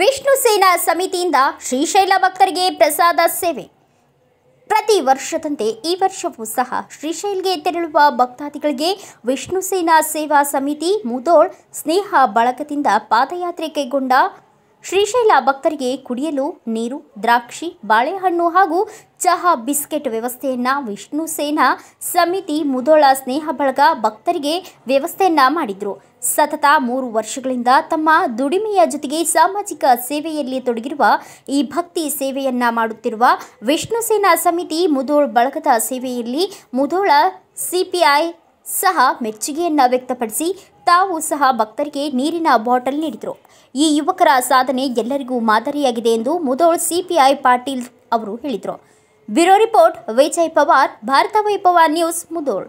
ವಿಷ್ಣು ಸೇನಾ ಸಮಿತಿಯಿಂದ ಶ್ರೀಶೈಲ ಭಕ್ತರಿಗೆ ಪ್ರಸಾದ ಸೇವೆ ಪ್ರತಿ ವರ್ಷದಂತೆ ಈ ವರ್ಷವೂ ಸಹ ಶ್ರೀಶೈಲ್ಗೆ ತೆರಳುವ ಭಕ್ತಾದಿಗಳಿಗೆ ವಿಷ್ಣು ಸೇನಾ ಸೇವಾ ಸಮಿತಿ ಮುದೋಳ್ ಸ್ನೇಹ ಬಳಕದಿಂದ ಪಾದಯಾತ್ರೆ ಕೈಗೊಂಡ ಶ್ರೀಶೈಲ ಭಕ್ತರಿಗೆ ಕುಡಿಯಲು ನೀರು ದ್ರಾಕ್ಷಿ ಬಾಳೆಹಣ್ಣು ಹಾಗೂ ಚಹಾ ಬಿಸ್ಕೆಟ್ ವ್ಯವಸ್ಥೆಯನ್ನು ವಿಷ್ಣು ಸೇನಾ ಸಮಿತಿ ಮುದೋಳ ಸ್ನೇಹ ಬಳಗ ಭಕ್ತರಿಗೆ ವ್ಯವಸ್ಥೆಯನ್ನ ಮಾಡಿದ್ರು ಸತತ ಮೂರು ವರ್ಷಗಳಿಂದ ತಮ್ಮ ದುಡಿಮೆಯ ಜೊತೆಗೆ ಸಾಮಾಜಿಕ ಸೇವೆಯಲ್ಲಿ ತೊಡಗಿರುವ ಈ ಭಕ್ತಿ ಸೇವೆಯನ್ನ ಮಾಡುತ್ತಿರುವ ವಿಷ್ಣು ಸೇನಾ ಸಮಿತಿ ಮುದೋಳ್ ಬಳಗದ ಸೇವೆಯಲ್ಲಿ ಮುದೋಳ ಸಿಪಿಐ ಸಹ ಮೆಚ್ಚುಗೆಯನ್ನು ವ್ಯಕ್ತಪಡಿಸಿ ತಾವು ಸಹ ಭಕ್ತರಿಗೆ ನೀರಿನ ಬಾಟಲ್ ನೀಡಿದರು ಈ ಯುವಕರ ಸಾಧನೆ ಎಲ್ಲರಿಗೂ ಮಾದರಿಯಾಗಿದೆ ಎಂದು ಮುದೋಳ್ ಸಿಪಿಐ ಪಾಟೀಲ್ ಅವರು ಹೇಳಿದರು bureau report Vijay Pawar Bharat Vaibhav news Mudhol